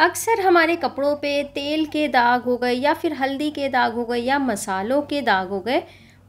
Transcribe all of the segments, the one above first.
अक्सर हमारे कपड़ों पे तेल के दाग हो गए या फिर हल्दी के दाग हो गए या मसालों के दाग हो गए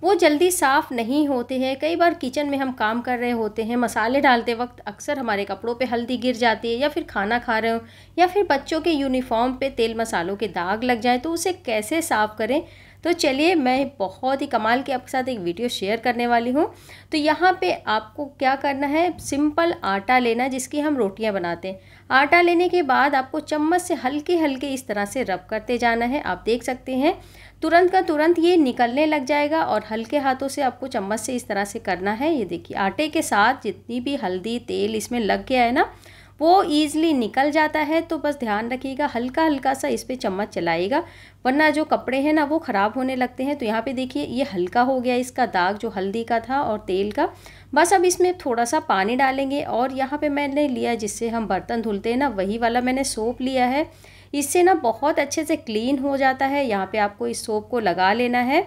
वो जल्दी साफ़ नहीं होते हैं कई बार किचन में हम काम कर रहे होते हैं मसाले डालते वक्त अक्सर हमारे कपड़ों पे हल्दी गिर जाती है या फिर खाना खा रहे हो या फिर बच्चों के यूनिफॉर्म पे तेल मसालों के दाग लग जाए तो उसे कैसे साफ़ करें तो चलिए मैं बहुत ही कमाल की आपके साथ एक वीडियो शेयर करने वाली हूँ तो यहाँ पे आपको क्या करना है सिंपल आटा लेना जिसकी हम रोटियाँ बनाते हैं आटा लेने के बाद आपको चम्मच से हल्के हल्के इस तरह से रब करते जाना है आप देख सकते हैं तुरंत का तुरंत ये निकलने लग जाएगा और हल्के हाथों से आपको चम्मच से इस तरह से करना है ये देखिए आटे के साथ जितनी भी हल्दी तेल इसमें लग गया है ना वो ईज़िली निकल जाता है तो बस ध्यान रखिएगा हल्का हल्का सा इस पर चम्मच चलाएगा वरना जो कपड़े हैं ना वो ख़राब होने लगते हैं तो यहाँ पे देखिए ये हल्का हो गया इसका दाग जो हल्दी का था और तेल का बस अब इसमें थोड़ा सा पानी डालेंगे और यहाँ पे मैंने लिया जिससे हम बर्तन धुलते हैं ना वही वाला मैंने सोप लिया है इससे ना बहुत अच्छे से क्लीन हो जाता है यहाँ पे आपको इस सोप को लगा लेना है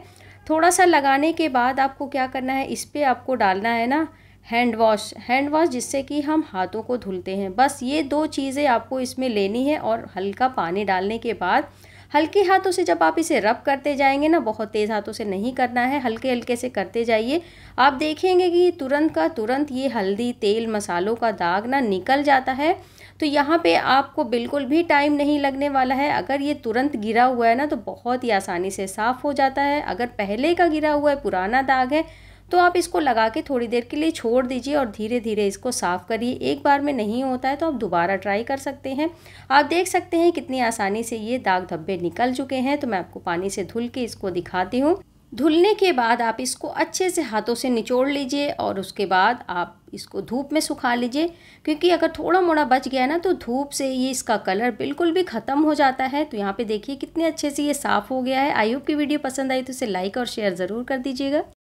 थोड़ा सा लगाने के बाद आपको क्या करना है इस पर आपको डालना है ना हैंड वॉश हैंड वॉश जिससे कि हम हाथों को धुलते हैं बस ये दो चीज़ें आपको इसमें लेनी है और हल्का पानी डालने के बाद हल्के हाथों से जब आप इसे रब करते जाएंगे ना बहुत तेज़ हाथों से नहीं करना है हल्के हल्के से करते जाइए आप देखेंगे कि तुरंत का तुरंत ये हल्दी तेल मसालों का दाग ना निकल जाता है तो यहाँ पे आपको बिल्कुल भी टाइम नहीं लगने वाला है अगर ये तुरंत गिरा हुआ है ना तो बहुत ही आसानी से साफ़ हो जाता है अगर पहले का गिरा हुआ है पुराना दाग है तो आप इसको लगा के थोड़ी देर के लिए छोड़ दीजिए और धीरे धीरे इसको साफ़ करिए एक बार में नहीं होता है तो आप दोबारा ट्राई कर सकते हैं आप देख सकते हैं कितनी आसानी से ये दाग धब्बे निकल चुके हैं तो मैं आपको पानी से धुल के इसको दिखाती हूँ धुलने के बाद आप इसको अच्छे से हाथों से निचोड़ लीजिए और उसके बाद आप इसको धूप में सुखा लीजिए क्योंकि अगर थोड़ा मोड़ा बच गया ना तो धूप से ये इसका कलर बिल्कुल भी ख़त्म हो जाता है तो यहाँ पे देखिए कितने अच्छे से ये साफ़ हो गया है आयुब की वीडियो पसंद आई तो इसे लाइक और शेयर ज़रूर कर दीजिएगा